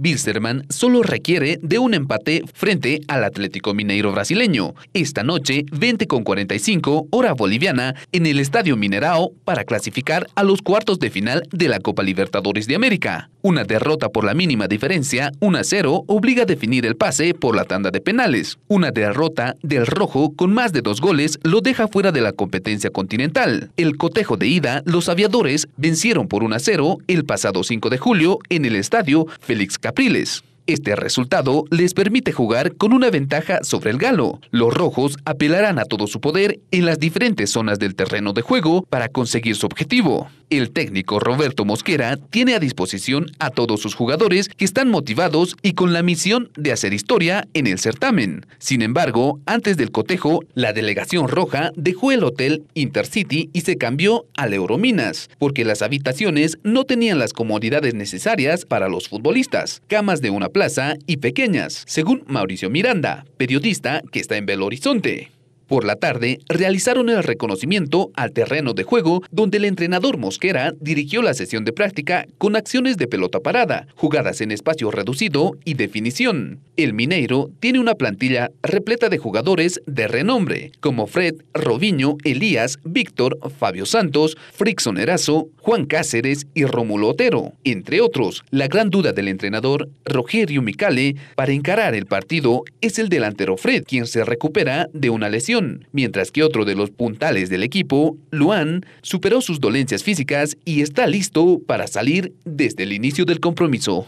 Bilsterman solo requiere de un empate frente al Atlético Mineiro brasileño, esta noche 20 con 45 hora boliviana en el Estadio Minerao para clasificar a los cuartos de final de la Copa Libertadores de América. Una derrota por la mínima diferencia, 1-0, obliga a definir el pase por la tanda de penales. Una derrota del rojo con más de dos goles lo deja fuera de la competencia continental. El cotejo de ida, los aviadores vencieron por 1-0 el pasado 5 de julio en el Estadio Félix Capriles. Este resultado les permite jugar con una ventaja sobre el galo. Los rojos apelarán a todo su poder en las diferentes zonas del terreno de juego para conseguir su objetivo. El técnico Roberto Mosquera tiene a disposición a todos sus jugadores que están motivados y con la misión de hacer historia en el certamen. Sin embargo, antes del cotejo, la delegación roja dejó el hotel Intercity y se cambió a Eurominas, porque las habitaciones no tenían las comodidades necesarias para los futbolistas, camas de una plaza y pequeñas, según Mauricio Miranda, periodista que está en Belo Horizonte. Por la tarde, realizaron el reconocimiento al terreno de juego donde el entrenador Mosquera dirigió la sesión de práctica con acciones de pelota parada, jugadas en espacio reducido y definición. El Mineiro tiene una plantilla repleta de jugadores de renombre, como Fred, Roviño, Elías, Víctor, Fabio Santos, Frickson Erazo, Juan Cáceres y Rómulo Otero. Entre otros, la gran duda del entrenador Rogerio Micale para encarar el partido es el delantero Fred, quien se recupera de una lesión, mientras que otro de los puntales del equipo, Luan, superó sus dolencias físicas y está listo para salir desde el inicio del compromiso.